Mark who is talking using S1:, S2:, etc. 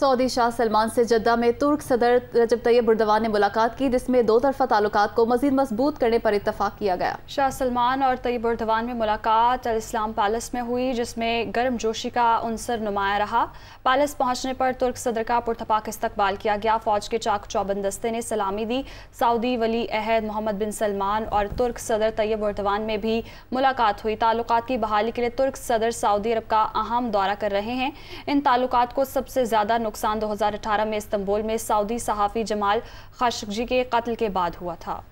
S1: Saudi Shah Salman से जद्दा में तुर्क सदर रजब तैयब बुरदवान ने मुलाकात की जिसमें दो तरफा
S2: ताल्लुक को मजीद मजबूत करने पर इतफाक किया गया शाह सलमान और तैयब बुरदवान में मुलाकात अल इस्लाम पैलेस में हुई जिसमें गर्म जोशी का अनसर नुमाया रहा पैलेस पहुंचने पर तुर्क सदर का पुरतपाक इस्तकबाल किया गया फौज के चाक चौबंद दस्ते ने सलामी दी सऊदी वली अहद मोहम्मद बिन सलमान और तुर्क सदर तैयब बुरदवान में भी मुलाकात हुई ताल्लुक की बहाली के लिए तुर्क सदर सऊदी अरब का अहम दौरा कर रहे हैं इन ताल्लुक को सबसे ज़्यादा नुकसान 2018 में इस्तंबुल में सऊदी सहाफ़ी जमाल खाशी के कत्ल के बाद हुआ था